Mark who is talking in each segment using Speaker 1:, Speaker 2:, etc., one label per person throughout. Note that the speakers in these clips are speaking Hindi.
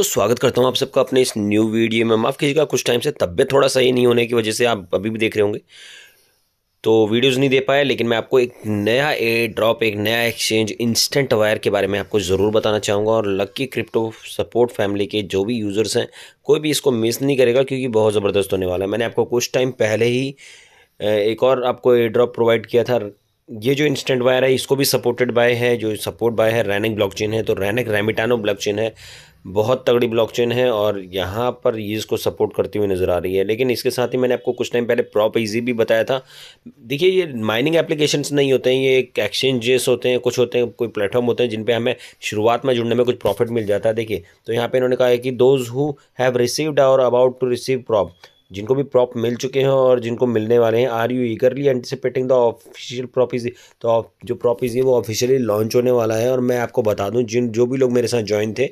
Speaker 1: तो स्वागत करता हूँ आप सबका अपने इस न्यू वीडियो में माफ़ कीजिएगा कुछ टाइम से तबीयत थोड़ा सही नहीं होने की वजह से आप अभी भी देख रहे होंगे तो वीडियोस नहीं दे पाए लेकिन मैं आपको एक नया ए ड्रॉप एक नया एक्सचेंज इंस्टेंट वायर के बारे में आपको ज़रूर बताना चाहूँगा और लक्की क्रिप्टो सपोर्ट फैमिली के जो भी यूज़र्स हैं कोई भी इसको मिस नहीं करेगा क्योंकि बहुत ज़बरदस्त होने वाला है मैंने आपको कुछ टाइम पहले ही एक और आपको ए ड्रॉप प्रोवाइड किया था ये जो इंस्टेंट वायर है इसको भी सपोर्टेड बाय है जो सपोर्ट बाय है रैनिक ब्लॉकचेन है तो रैनिक रेमिटानो ब्लॉकचेन है बहुत तगड़ी ब्लॉकचेन है और यहाँ पर ये इसको सपोर्ट करती हुई नज़र आ रही है लेकिन इसके साथ ही मैंने आपको कुछ टाइम पहले प्रॉप इजी भी बताया था देखिए ये माइनिंग एप्लीकेशंस नहीं होते हैं ये एक एक्सचेंजेस होते हैं कुछ होते हैं कोई प्लेटफॉर्म होते हैं जिन पे हमें शुरुआत में जुड़ने में कुछ प्रॉफिट मिल जाता है देखिए तो यहाँ पर इन्होंने कहा है कि दोज़ हु हैव रिसीव्ड और अबाउट टू रिसीव प्रॉप जिनको भी प्रॉप मिल चुके हैं और जिनको मिलने वाले हैं are you eagerly anticipating the official propies तो जो प्रॉपीज़ है वो ऑफिशियली लॉन्च होने वाला है और मैं आपको बता दूं जिन जो भी लोग मेरे साथ ज्वाइन थे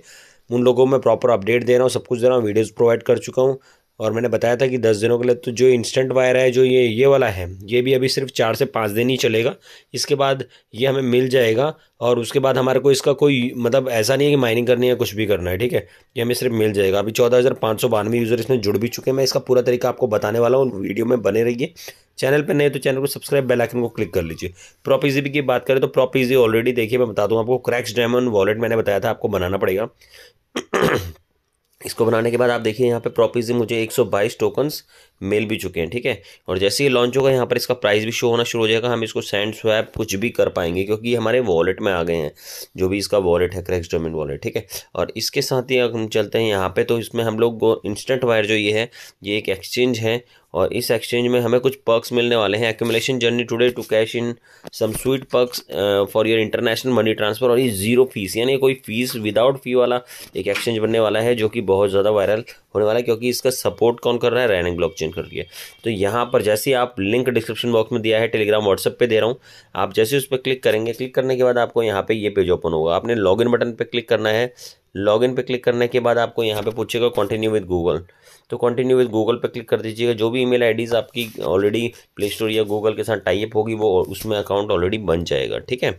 Speaker 1: उन लोगों को मैं प्रॉपर अपडेट दे रहा हूँ सब कुछ दे रहा हूँ वीडियोज़ प्रोवाइड कर चुका हूँ और मैंने बताया था कि दस दिनों के लिए तो जो इंस्टेंट वायर है जो ये ये वाला है ये भी अभी सिर्फ चार से पाँच दिन ही चलेगा इसके बाद ये हमें मिल जाएगा और उसके बाद हमारे को इसका कोई मतलब ऐसा नहीं है कि माइनिंग करनी है कुछ भी करना है ठीक है ये हमें सिर्फ मिल जाएगा अभी चौदह हज़ार पाँच सौ बानवे यूज़र इसमें जुड़ भी चुके हैं मैं इसका पूरा तरीका आपको बताने वाला हूँ वीडियो में बने रहिए चैनल पर नहीं तो चैनल को सब्सक्राइब बेल आइकन को क्लिक कर लीजिए प्रॉप इजी की बात करें तो प्रॉप इजी ऑलरेडी देखिए मैं बता दूँ आपको क्रैक्स डायमंड वॉलेट मैंने बताया था आपको बनाना पड़ेगा इसको बनाने के बाद आप देखिए यहाँ पे प्रॉपिज मुझे 122 टोकन्स मिल भी चुके हैं ठीक है और जैसे ये लॉन्च होगा यहाँ पर इसका प्राइस भी शो होना शुरू हो जाएगा हम इसको सैंड स्वैप कुछ भी कर पाएंगे क्योंकि हमारे वॉलेट में आ गए हैं जो भी इसका वॉलेट है क्रैक्स डोमिन वॉलेट ठीक है और इसके साथ ही अगर हम चलते हैं यहाँ पर तो इसमें हम लोग इंस्टेंट वायर जो ये है ये एक एक्सचेंज है और इस एक्सचेंज में हमें कुछ पर्क्स मिलने वाले हैं accumulation journey today to cash in some sweet perks for your international money transfer और ये ज़ीरो फीस यानी कोई फीस विदाउट फी वाला एक एक्सचेंज बनने वाला है जो कि बहुत ज़्यादा वायरल होने वाला है क्योंकि इसका सपोर्ट कौन कर रहा है रैनिंग ब्लॉक चेंज कर रही है तो यहाँ पर जैसे आप लिंक डिस्क्रिप्शन बॉक्स में दिया है टेलीग्राम व्हाट्सअप पर दे रहा हूँ आप जैसे उस पर क्लिक करेंगे क्लिक करने के बाद आपको यहाँ पर ये पेज ओपन होगा आपने लॉग बटन पर क्लिक करना है लॉगिन पे क्लिक करने के बाद आपको यहाँ पे पूछेगा कंटिन्यू विद गूगल तो कंटिन्यू विद गूगल पे क्लिक कर दीजिएगा जो भी ईमेल आईडीज आपकी ऑलरेडी प्ले स्टोर या गूगल के साथ टाइप होगी वो उसमें अकाउंट ऑलरेडी बन जाएगा ठीक है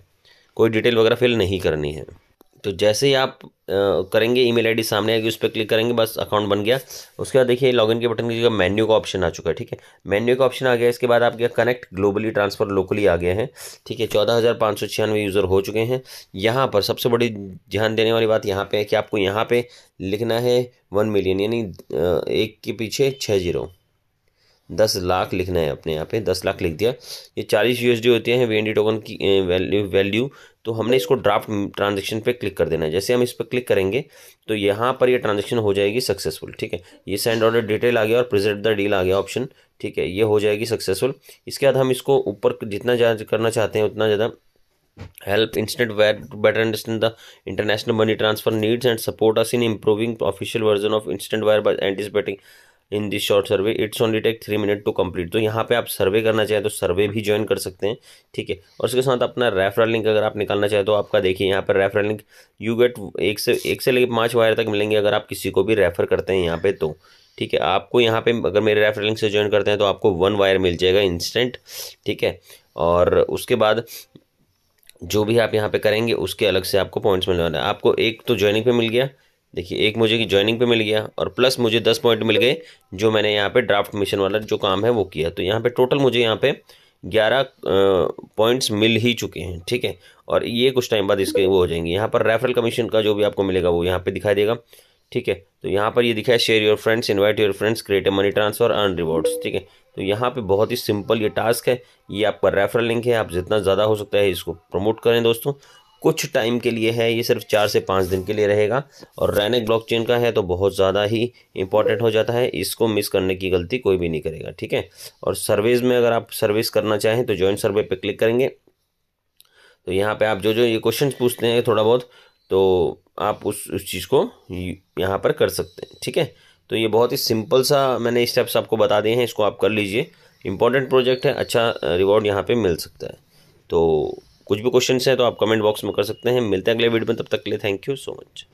Speaker 1: कोई डिटेल वगैरह फिल नहीं करनी है तो जैसे ही आप करेंगे ईमेल आईडी सामने आएगी उस पर क्लिक करेंगे बस अकाउंट बन गया उसके बाद देखिए लॉगिन के बटन की जगह मेन्यू का ऑप्शन आ चुका है ठीक है मेन्यू का ऑप्शन आ गया इसके बाद आपके कनेक्ट ग्लोबली ट्रांसफर लोकली आ गया है ठीक है चौदह हज़ार पाँच सौ छियानवे यूज़र हो चुके हैं यहाँ पर सबसे बड़ी ध्यान देने वाली बात यहाँ पर है कि आपको यहाँ पर लिखना है वन मिलियन यानी एक के पीछे छः जीरो दस लाख लिखना है अपने यहाँ पे दस लाख लिख दिया ये चालीस यूएसडी होते हैं वी टोकन की वैल्यू वैल्यू तो हमने इसको ड्राफ्ट ट्रांजेक्शन पे क्लिक कर देना है जैसे हम इस पर क्लिक करेंगे तो यहाँ पर ये ट्रांजेक्शन हो जाएगी सक्सेसफुल ठीक है ये सेंड ऑर्डर डिटेल आ गया और प्रेजेंट द डील आ गया ऑप्शन ठीक है ये हो जाएगी सक्सेसफुल इसके बाद हम इसको ऊपर जितना ज़्यादा करना चाहते हैं उतना ज़्यादा help instant where better the international money transfer needs and support and in improving official version of instant wire instant wire in this short survey it's only take three minute to complete तो यहाँ पे आप सर्वे करना चाहें तो सर्वे भी ज्वाइन कर सकते हैं ठीक है और उसके साथ अपना रेफरल लिंक अगर आप निकालना चाहें तो आपका देखिए यहाँ पर रेफरल लिंक यू गेट एक से एक से लेकर पाँच वायर तक मिलेंगे अगर आप किसी को भी रेफर करते हैं यहाँ पर तो ठीक है आपको यहाँ पर अगर मेरे रेफरल लिंक से ज्वाइन करते हैं तो आपको वन वायर मिल जाएगा इंस्टेंट ठीक है और उसके बाद जो भी आप यहाँ पे करेंगे उसके अलग से आपको पॉइंट्स मिलने वाले हैं आपको एक तो ज्वाइनिंग पे मिल गया देखिए एक मुझे की ज्वाइनिंग पे मिल गया और प्लस मुझे दस पॉइंट मिल गए जो मैंने यहाँ पे ड्राफ्ट मिशन वाला जो काम है वो किया तो यहाँ पे टोटल मुझे यहाँ पे ग्यारह पॉइंट्स मिल ही चुके हैं ठीक है और ये कुछ टाइम बाद इसके वो हो जाएंगे यहाँ पर रेफरल कमीशन का जो भी आपको मिलेगा वो यहाँ पर दिखाई देगा ठीक है तो यहाँ पर ये दिखा है share your friends invite your friends create a money transfer earn rewards ठीक है तो यहाँ पे बहुत ही सिंपल ये टास्क है ये आपका रेफरल लिंक है आप जितना ज़्यादा हो सकता है इसको प्रमोट करें दोस्तों कुछ टाइम के लिए है ये सिर्फ चार से पाँच दिन के लिए रहेगा और रैनिक ब्लॉकचेन का है तो बहुत ज़्यादा ही इम्पॉर्टेंट हो जाता है इसको मिस करने की गलती कोई भी नहीं करेगा ठीक है और सर्विस में अगर आप सर्विस करना चाहें तो जॉइंट सर्वे पर क्लिक करेंगे तो यहाँ पे आप जो जो ये क्वेश्चन पूछते हैं थोड़ा बहुत तो आप उस उस चीज़ को यहाँ पर कर सकते हैं ठीक है तो ये बहुत ही सिंपल सा मैंने स्टेप्स आपको बता दिए हैं इसको आप कर लीजिए इंपॉर्टेंट प्रोजेक्ट है अच्छा रिवॉर्ड यहाँ पर मिल सकता है तो कुछ भी क्वेश्चन हैं तो आप कमेंट बॉक्स में कर सकते हैं मिलते हैं अगले वीडियो में तब तक के लिए थैंक यू सो मच